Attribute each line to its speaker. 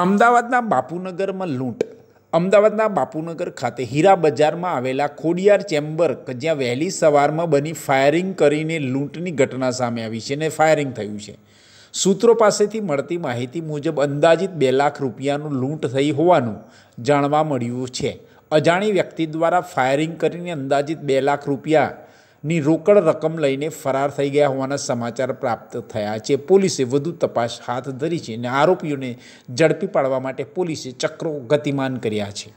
Speaker 1: અમદાવાદના બાપુનગરમાં લૂંટ અમદાવાદના બાપુનગર ખાતે હીરા બજારમાં આવેલા ખોડિયાર ચેમ્બર કે જ્યાં વહેલી સવારમાં બની ફાયરિંગ કરીને લૂંટની ઘટના સામે આવી છે અને ફાયરિંગ થયું છે સૂત્રો પાસેથી મળતી માહિતી મુજબ અંદાજિત બે લાખ રૂપિયાનું લૂંટ થઈ હોવાનું જાણવા મળ્યું છે અજાણી વ્યક્તિ દ્વારા ફાયરિંગ કરીને અંદાજિત બે લાખ રૂપિયા ની રોકડ રકમ લઈને ફરાર થઈ ગયા હોવાના સમાચાર પ્રાપ્ત થયા છે પોલીસે વધુ તપાસ હાથ ધરી છે અને આરોપીઓને ઝડપી પાડવા માટે પોલીસે ચક્રો ગતિમાન કર્યા છે